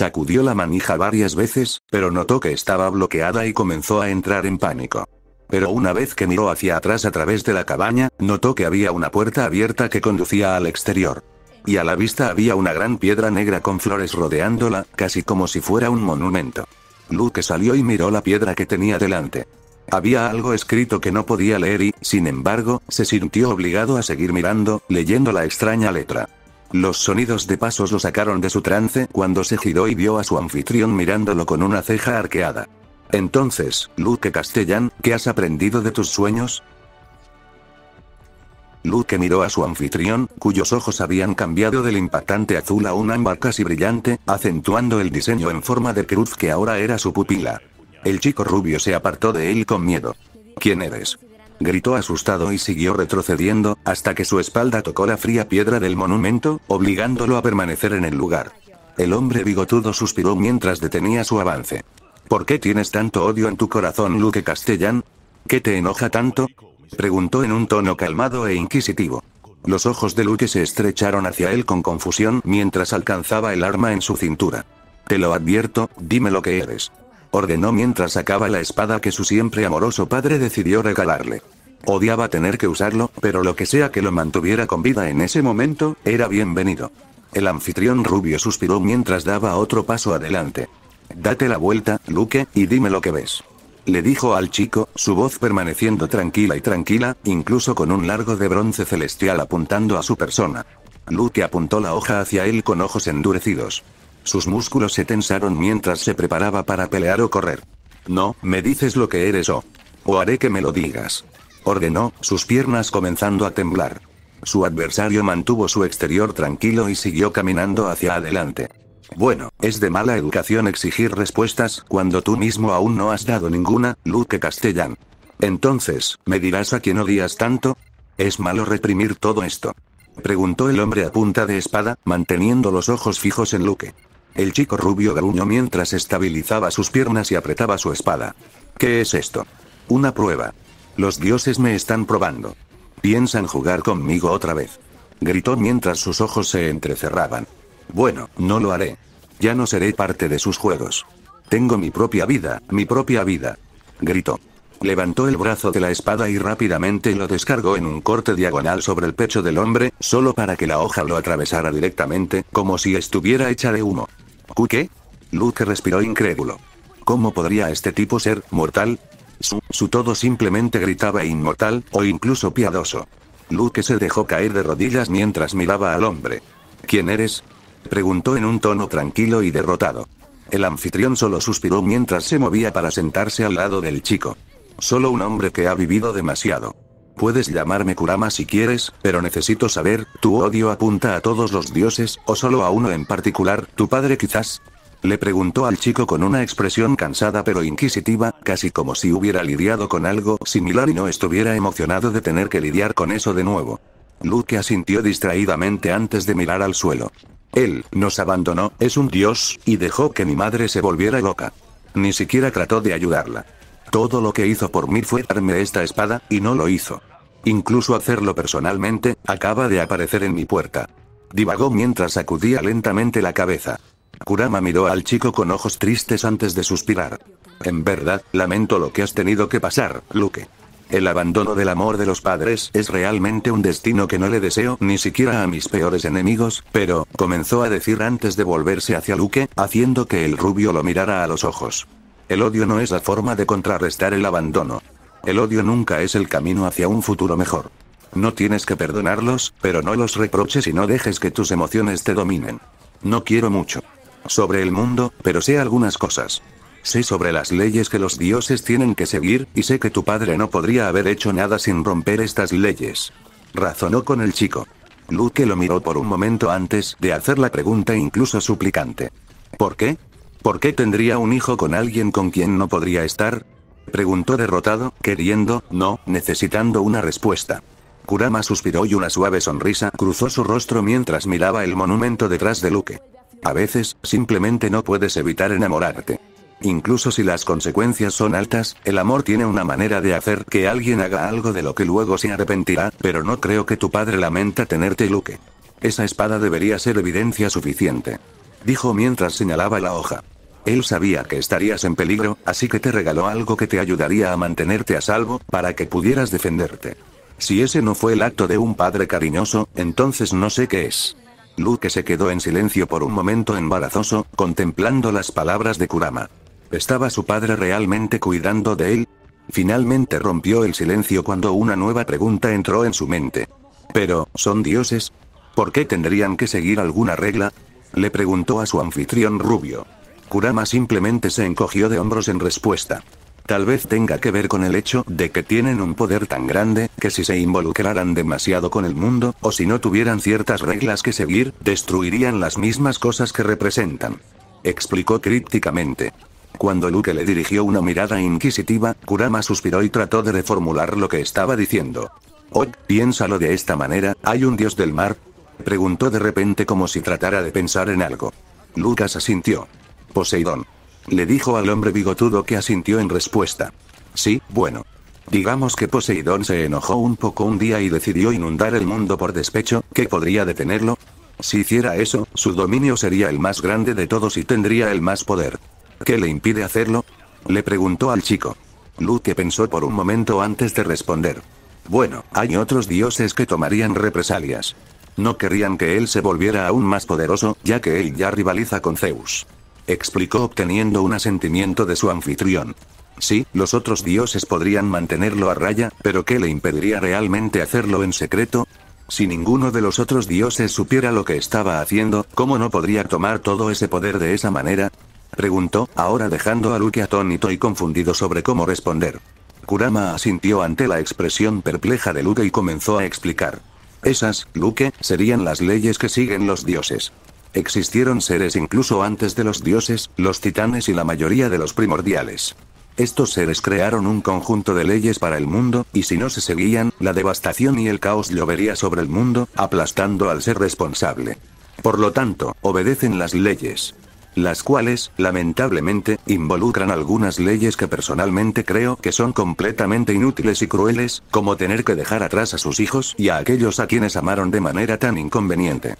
Sacudió la manija varias veces, pero notó que estaba bloqueada y comenzó a entrar en pánico. Pero una vez que miró hacia atrás a través de la cabaña, notó que había una puerta abierta que conducía al exterior. Y a la vista había una gran piedra negra con flores rodeándola, casi como si fuera un monumento. Luke salió y miró la piedra que tenía delante. Había algo escrito que no podía leer y, sin embargo, se sintió obligado a seguir mirando, leyendo la extraña letra. Los sonidos de pasos lo sacaron de su trance cuando se giró y vio a su anfitrión mirándolo con una ceja arqueada. Entonces, Luke Castellán, ¿qué has aprendido de tus sueños? Luke miró a su anfitrión, cuyos ojos habían cambiado del impactante azul a un ámbar casi brillante, acentuando el diseño en forma de cruz que ahora era su pupila. El chico rubio se apartó de él con miedo. ¿Quién eres? gritó asustado y siguió retrocediendo, hasta que su espalda tocó la fría piedra del monumento, obligándolo a permanecer en el lugar. El hombre bigotudo suspiró mientras detenía su avance. ¿Por qué tienes tanto odio en tu corazón, Luque Castellán? ¿Qué te enoja tanto? Preguntó en un tono calmado e inquisitivo. Los ojos de Luque se estrecharon hacia él con confusión mientras alcanzaba el arma en su cintura. Te lo advierto, dime lo que eres ordenó mientras sacaba la espada que su siempre amoroso padre decidió regalarle. Odiaba tener que usarlo, pero lo que sea que lo mantuviera con vida en ese momento, era bienvenido. El anfitrión rubio suspiró mientras daba otro paso adelante. Date la vuelta, Luke, y dime lo que ves. Le dijo al chico, su voz permaneciendo tranquila y tranquila, incluso con un largo de bronce celestial apuntando a su persona. Luke apuntó la hoja hacia él con ojos endurecidos. Sus músculos se tensaron mientras se preparaba para pelear o correr. No, me dices lo que eres o... O haré que me lo digas. Ordenó, sus piernas comenzando a temblar. Su adversario mantuvo su exterior tranquilo y siguió caminando hacia adelante. Bueno, es de mala educación exigir respuestas cuando tú mismo aún no has dado ninguna, Luke Castellán. Entonces, ¿me dirás a quién odias tanto? ¿Es malo reprimir todo esto? Preguntó el hombre a punta de espada, manteniendo los ojos fijos en Luke. El chico rubio gruñó mientras estabilizaba sus piernas y apretaba su espada. ¿Qué es esto? Una prueba. Los dioses me están probando. Piensan jugar conmigo otra vez. Gritó mientras sus ojos se entrecerraban. Bueno, no lo haré. Ya no seré parte de sus juegos. Tengo mi propia vida, mi propia vida. Gritó. Levantó el brazo de la espada y rápidamente lo descargó en un corte diagonal sobre el pecho del hombre, solo para que la hoja lo atravesara directamente, como si estuviera hecha de humo. ¿Qué? Luke respiró incrédulo. ¿Cómo podría este tipo ser mortal? Su, su todo simplemente gritaba inmortal, o incluso piadoso. Luke se dejó caer de rodillas mientras miraba al hombre. ¿Quién eres? Preguntó en un tono tranquilo y derrotado. El anfitrión solo suspiró mientras se movía para sentarse al lado del chico. Solo un hombre que ha vivido demasiado. Puedes llamarme Kurama si quieres, pero necesito saber, ¿tu odio apunta a todos los dioses, o solo a uno en particular, tu padre quizás? Le preguntó al chico con una expresión cansada pero inquisitiva, casi como si hubiera lidiado con algo similar y no estuviera emocionado de tener que lidiar con eso de nuevo. Luke asintió distraídamente antes de mirar al suelo. Él, nos abandonó, es un dios, y dejó que mi madre se volviera loca. Ni siquiera trató de ayudarla. Todo lo que hizo por mí fue darme esta espada, y no lo hizo. Incluso hacerlo personalmente, acaba de aparecer en mi puerta. Divagó mientras sacudía lentamente la cabeza. Kurama miró al chico con ojos tristes antes de suspirar. En verdad, lamento lo que has tenido que pasar, Luke. El abandono del amor de los padres es realmente un destino que no le deseo ni siquiera a mis peores enemigos, pero, comenzó a decir antes de volverse hacia Luke, haciendo que el rubio lo mirara a los ojos. El odio no es la forma de contrarrestar el abandono. El odio nunca es el camino hacia un futuro mejor. No tienes que perdonarlos, pero no los reproches y no dejes que tus emociones te dominen. No quiero mucho. Sobre el mundo, pero sé algunas cosas. Sé sobre las leyes que los dioses tienen que seguir, y sé que tu padre no podría haber hecho nada sin romper estas leyes. Razonó con el chico. Luke lo miró por un momento antes de hacer la pregunta incluso suplicante. ¿Por qué? ¿Por qué tendría un hijo con alguien con quien no podría estar? Preguntó derrotado, queriendo, no, necesitando una respuesta. Kurama suspiró y una suave sonrisa cruzó su rostro mientras miraba el monumento detrás de Luke. A veces, simplemente no puedes evitar enamorarte. Incluso si las consecuencias son altas, el amor tiene una manera de hacer que alguien haga algo de lo que luego se arrepentirá, pero no creo que tu padre lamenta tenerte Luke. Esa espada debería ser evidencia suficiente. Dijo mientras señalaba la hoja. Él sabía que estarías en peligro, así que te regaló algo que te ayudaría a mantenerte a salvo, para que pudieras defenderte. Si ese no fue el acto de un padre cariñoso, entonces no sé qué es. Luke se quedó en silencio por un momento embarazoso, contemplando las palabras de Kurama. ¿Estaba su padre realmente cuidando de él? Finalmente rompió el silencio cuando una nueva pregunta entró en su mente. Pero, ¿son dioses? ¿Por qué tendrían que seguir alguna regla? Le preguntó a su anfitrión rubio. Kurama simplemente se encogió de hombros en respuesta. Tal vez tenga que ver con el hecho de que tienen un poder tan grande, que si se involucraran demasiado con el mundo, o si no tuvieran ciertas reglas que seguir, destruirían las mismas cosas que representan. Explicó crípticamente. Cuando Luke le dirigió una mirada inquisitiva, Kurama suspiró y trató de reformular lo que estaba diciendo. Oh, piénsalo de esta manera, ¿hay un dios del mar? Preguntó de repente como si tratara de pensar en algo. Lucas asintió. Poseidón. Le dijo al hombre bigotudo que asintió en respuesta. Sí, bueno. Digamos que Poseidón se enojó un poco un día y decidió inundar el mundo por despecho, ¿qué podría detenerlo? Si hiciera eso, su dominio sería el más grande de todos y tendría el más poder. ¿Qué le impide hacerlo? Le preguntó al chico. Luke pensó por un momento antes de responder. Bueno, hay otros dioses que tomarían represalias. No querrían que él se volviera aún más poderoso, ya que él ya rivaliza con Zeus explicó obteniendo un asentimiento de su anfitrión. Sí, los otros dioses podrían mantenerlo a raya, pero ¿qué le impediría realmente hacerlo en secreto? Si ninguno de los otros dioses supiera lo que estaba haciendo, ¿cómo no podría tomar todo ese poder de esa manera? Preguntó, ahora dejando a Luke atónito y confundido sobre cómo responder. Kurama asintió ante la expresión perpleja de Luke y comenzó a explicar. Esas, Luke, serían las leyes que siguen los dioses. Existieron seres incluso antes de los dioses, los titanes y la mayoría de los primordiales. Estos seres crearon un conjunto de leyes para el mundo, y si no se seguían, la devastación y el caos llovería sobre el mundo, aplastando al ser responsable. Por lo tanto, obedecen las leyes. Las cuales, lamentablemente, involucran algunas leyes que personalmente creo que son completamente inútiles y crueles, como tener que dejar atrás a sus hijos y a aquellos a quienes amaron de manera tan inconveniente.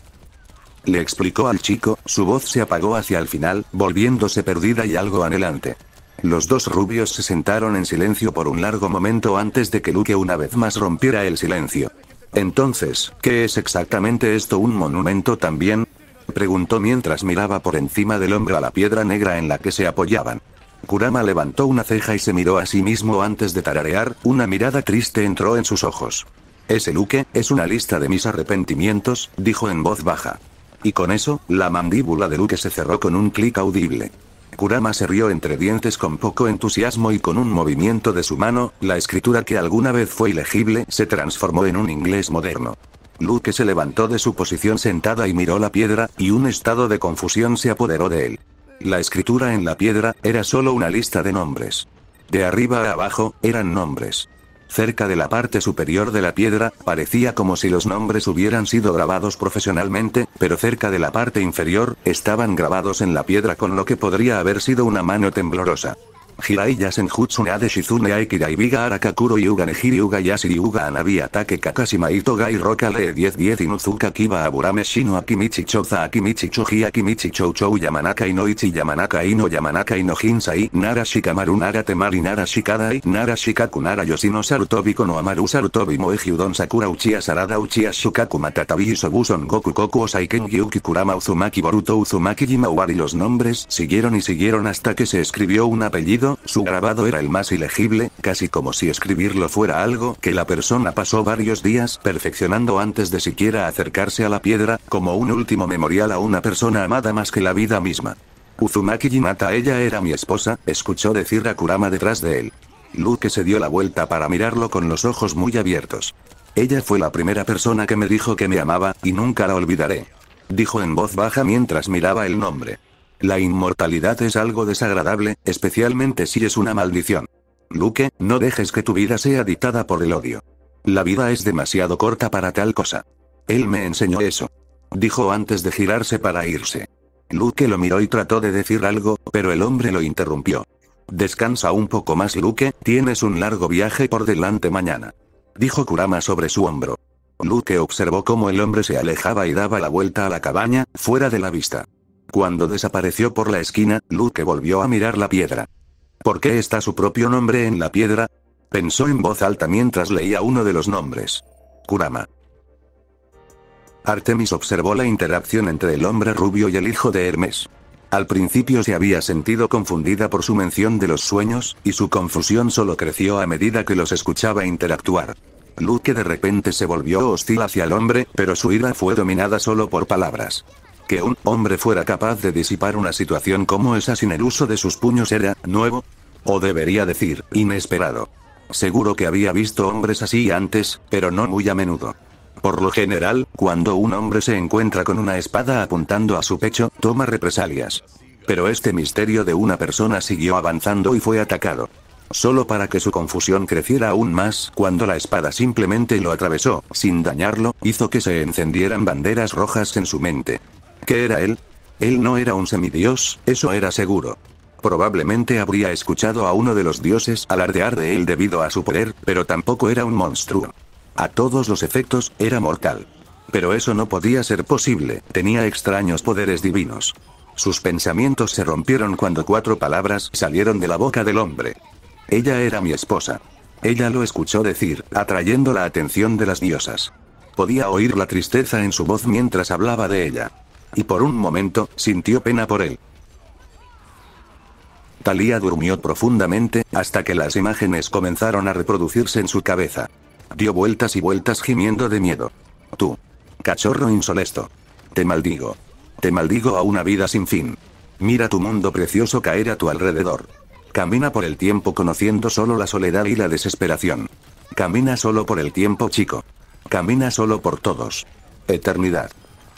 Le explicó al chico, su voz se apagó hacia el final, volviéndose perdida y algo anhelante. Los dos rubios se sentaron en silencio por un largo momento antes de que Luke una vez más rompiera el silencio. Entonces, ¿qué es exactamente esto un monumento también? Preguntó mientras miraba por encima del hombro a la piedra negra en la que se apoyaban. Kurama levantó una ceja y se miró a sí mismo antes de tararear, una mirada triste entró en sus ojos. Ese Luke, es una lista de mis arrepentimientos, dijo en voz baja. Y con eso, la mandíbula de Luke se cerró con un clic audible. Kurama se rió entre dientes con poco entusiasmo y con un movimiento de su mano, la escritura que alguna vez fue ilegible se transformó en un inglés moderno. Luke se levantó de su posición sentada y miró la piedra, y un estado de confusión se apoderó de él. La escritura en la piedra, era solo una lista de nombres. De arriba a abajo, eran nombres. Cerca de la parte superior de la piedra, parecía como si los nombres hubieran sido grabados profesionalmente, pero cerca de la parte inferior, estaban grabados en la piedra con lo que podría haber sido una mano temblorosa. Hiraiya Yasen Hutsune Shizune Aikira Ibiga Arakakuro Yuga Yuga Anabi Atake Kakashima Itoga y Roka Lee 10 10 Inuzuka Kiba Aburame Shino Akimichi Choza Akimichi Choji Akimichi Chou Yamanaka Inoichi Yamanaka Ino Yamanaka Ino Hinsai Nara Shikamaru Nara Temari Nara Shikadai Nara Shikaku Nara Yoshino Sarutobi Kono Amaru Sarutobi Moeji Udon Sakura Uchiha Sarada Uchiha Shukaku Matatabi Isobu Son Goku Koku Osaiken Yuki Kurama Uzumaki Boruto Uzumaki Jimawari Los nombres siguieron y siguieron hasta que se escribió un apellido su grabado era el más ilegible, casi como si escribirlo fuera algo que la persona pasó varios días perfeccionando antes de siquiera acercarse a la piedra, como un último memorial a una persona amada más que la vida misma. Uzumaki Jinata ella era mi esposa, escuchó decir a Kurama detrás de él. Luke se dio la vuelta para mirarlo con los ojos muy abiertos. Ella fue la primera persona que me dijo que me amaba, y nunca la olvidaré. Dijo en voz baja mientras miraba el nombre. La inmortalidad es algo desagradable, especialmente si es una maldición. Luke, no dejes que tu vida sea dictada por el odio. La vida es demasiado corta para tal cosa. Él me enseñó eso. Dijo antes de girarse para irse. Luke lo miró y trató de decir algo, pero el hombre lo interrumpió. Descansa un poco más Luke, tienes un largo viaje por delante mañana. Dijo Kurama sobre su hombro. Luke observó cómo el hombre se alejaba y daba la vuelta a la cabaña, fuera de la vista. Cuando desapareció por la esquina, Luke volvió a mirar la piedra. ¿Por qué está su propio nombre en la piedra? Pensó en voz alta mientras leía uno de los nombres. Kurama. Artemis observó la interacción entre el hombre rubio y el hijo de Hermes. Al principio se había sentido confundida por su mención de los sueños, y su confusión solo creció a medida que los escuchaba interactuar. Luke de repente se volvió hostil hacia el hombre, pero su ira fue dominada solo por palabras. Que un hombre fuera capaz de disipar una situación como esa sin el uso de sus puños era, nuevo. O debería decir, inesperado. Seguro que había visto hombres así antes, pero no muy a menudo. Por lo general, cuando un hombre se encuentra con una espada apuntando a su pecho, toma represalias. Pero este misterio de una persona siguió avanzando y fue atacado. Solo para que su confusión creciera aún más, cuando la espada simplemente lo atravesó, sin dañarlo, hizo que se encendieran banderas rojas en su mente. ¿Qué era él? Él no era un semidios, eso era seguro. Probablemente habría escuchado a uno de los dioses alardear de él debido a su poder, pero tampoco era un monstruo. A todos los efectos, era mortal. Pero eso no podía ser posible, tenía extraños poderes divinos. Sus pensamientos se rompieron cuando cuatro palabras salieron de la boca del hombre. Ella era mi esposa. Ella lo escuchó decir, atrayendo la atención de las diosas. Podía oír la tristeza en su voz mientras hablaba de ella. Y por un momento, sintió pena por él. Talía durmió profundamente, hasta que las imágenes comenzaron a reproducirse en su cabeza. Dio vueltas y vueltas gimiendo de miedo. Tú. Cachorro insolesto. Te maldigo. Te maldigo a una vida sin fin. Mira tu mundo precioso caer a tu alrededor. Camina por el tiempo conociendo solo la soledad y la desesperación. Camina solo por el tiempo chico. Camina solo por todos. Eternidad.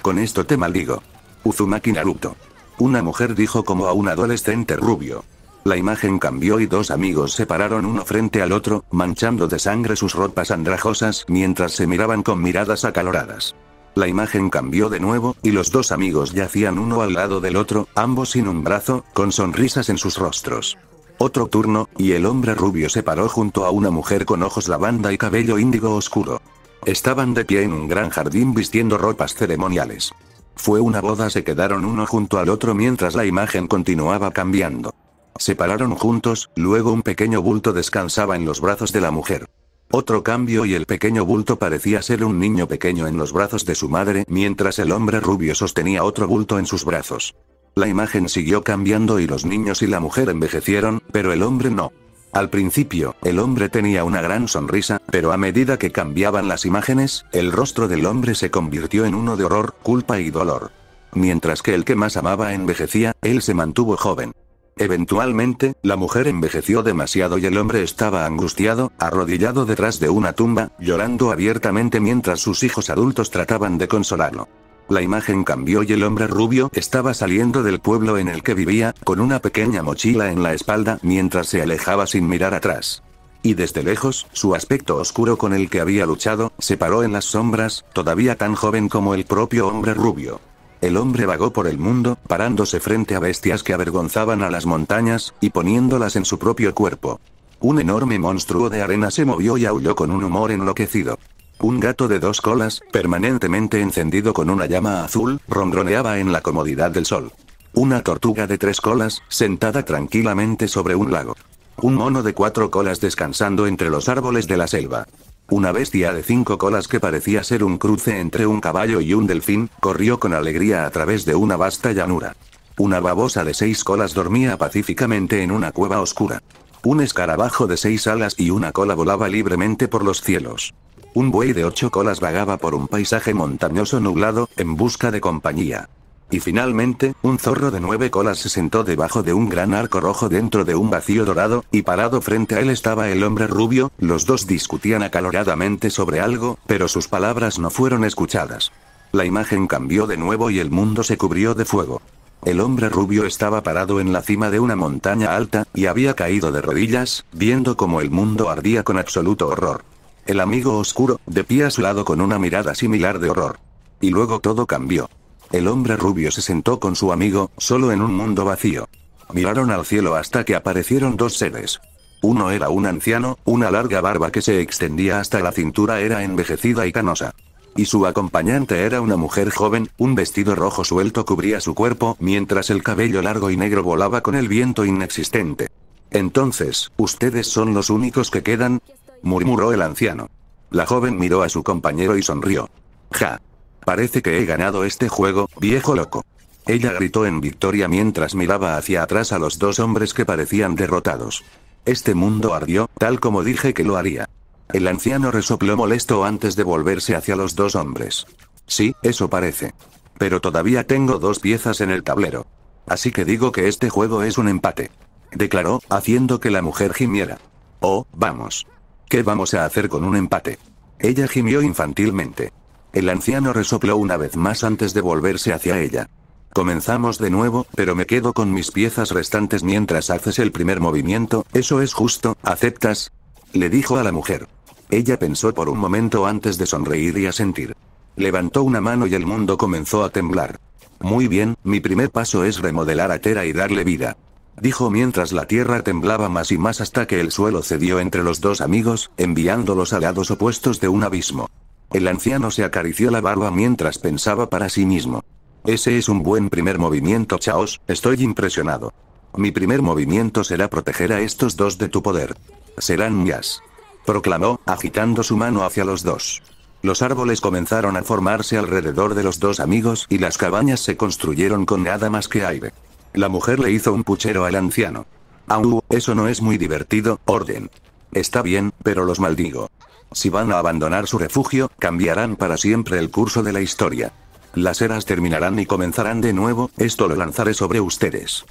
Con esto te maldigo. Uzumaki Naruto. Una mujer dijo como a un adolescente rubio. La imagen cambió y dos amigos se pararon uno frente al otro, manchando de sangre sus ropas andrajosas mientras se miraban con miradas acaloradas. La imagen cambió de nuevo, y los dos amigos yacían uno al lado del otro, ambos sin un brazo, con sonrisas en sus rostros. Otro turno, y el hombre rubio se paró junto a una mujer con ojos lavanda y cabello índigo oscuro. Estaban de pie en un gran jardín vistiendo ropas ceremoniales. Fue una boda, se quedaron uno junto al otro mientras la imagen continuaba cambiando. Se pararon juntos, luego un pequeño bulto descansaba en los brazos de la mujer. Otro cambio y el pequeño bulto parecía ser un niño pequeño en los brazos de su madre, mientras el hombre rubio sostenía otro bulto en sus brazos. La imagen siguió cambiando y los niños y la mujer envejecieron, pero el hombre no. Al principio, el hombre tenía una gran sonrisa, pero a medida que cambiaban las imágenes, el rostro del hombre se convirtió en uno de horror, culpa y dolor. Mientras que el que más amaba envejecía, él se mantuvo joven. Eventualmente, la mujer envejeció demasiado y el hombre estaba angustiado, arrodillado detrás de una tumba, llorando abiertamente mientras sus hijos adultos trataban de consolarlo. La imagen cambió y el hombre rubio estaba saliendo del pueblo en el que vivía, con una pequeña mochila en la espalda mientras se alejaba sin mirar atrás. Y desde lejos, su aspecto oscuro con el que había luchado, se paró en las sombras, todavía tan joven como el propio hombre rubio. El hombre vagó por el mundo, parándose frente a bestias que avergonzaban a las montañas, y poniéndolas en su propio cuerpo. Un enorme monstruo de arena se movió y aulló con un humor enloquecido. Un gato de dos colas, permanentemente encendido con una llama azul, rondroneaba en la comodidad del sol. Una tortuga de tres colas, sentada tranquilamente sobre un lago. Un mono de cuatro colas descansando entre los árboles de la selva. Una bestia de cinco colas que parecía ser un cruce entre un caballo y un delfín, corrió con alegría a través de una vasta llanura. Una babosa de seis colas dormía pacíficamente en una cueva oscura. Un escarabajo de seis alas y una cola volaba libremente por los cielos. Un buey de ocho colas vagaba por un paisaje montañoso nublado, en busca de compañía. Y finalmente, un zorro de nueve colas se sentó debajo de un gran arco rojo dentro de un vacío dorado, y parado frente a él estaba el hombre rubio, los dos discutían acaloradamente sobre algo, pero sus palabras no fueron escuchadas. La imagen cambió de nuevo y el mundo se cubrió de fuego. El hombre rubio estaba parado en la cima de una montaña alta, y había caído de rodillas, viendo como el mundo ardía con absoluto horror el amigo oscuro, de pie a su lado con una mirada similar de horror. Y luego todo cambió. El hombre rubio se sentó con su amigo, solo en un mundo vacío. Miraron al cielo hasta que aparecieron dos seres. Uno era un anciano, una larga barba que se extendía hasta la cintura era envejecida y canosa. Y su acompañante era una mujer joven, un vestido rojo suelto cubría su cuerpo, mientras el cabello largo y negro volaba con el viento inexistente. Entonces, ustedes son los únicos que quedan, murmuró el anciano. La joven miró a su compañero y sonrió. Ja. Parece que he ganado este juego, viejo loco. Ella gritó en victoria mientras miraba hacia atrás a los dos hombres que parecían derrotados. Este mundo ardió, tal como dije que lo haría. El anciano resopló molesto antes de volverse hacia los dos hombres. Sí, eso parece. Pero todavía tengo dos piezas en el tablero. Así que digo que este juego es un empate. Declaró, haciendo que la mujer gimiera. Oh, vamos. ¿Qué vamos a hacer con un empate? Ella gimió infantilmente. El anciano resopló una vez más antes de volverse hacia ella. Comenzamos de nuevo, pero me quedo con mis piezas restantes mientras haces el primer movimiento, eso es justo, ¿aceptas? Le dijo a la mujer. Ella pensó por un momento antes de sonreír y asentir. Levantó una mano y el mundo comenzó a temblar. Muy bien, mi primer paso es remodelar a Tera y darle vida dijo mientras la tierra temblaba más y más hasta que el suelo cedió entre los dos amigos, enviándolos a lados opuestos de un abismo. El anciano se acarició la barba mientras pensaba para sí mismo. Ese es un buen primer movimiento, Chaos, estoy impresionado. Mi primer movimiento será proteger a estos dos de tu poder. Serán mías. Proclamó, agitando su mano hacia los dos. Los árboles comenzaron a formarse alrededor de los dos amigos y las cabañas se construyeron con nada más que aire. La mujer le hizo un puchero al anciano. Au, eso no es muy divertido, orden. Está bien, pero los maldigo. Si van a abandonar su refugio, cambiarán para siempre el curso de la historia. Las eras terminarán y comenzarán de nuevo, esto lo lanzaré sobre ustedes.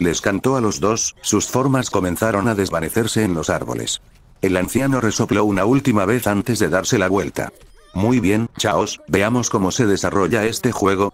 Les cantó a los dos, sus formas comenzaron a desvanecerse en los árboles. El anciano resopló una última vez antes de darse la vuelta. Muy bien, chaos, veamos cómo se desarrolla este juego.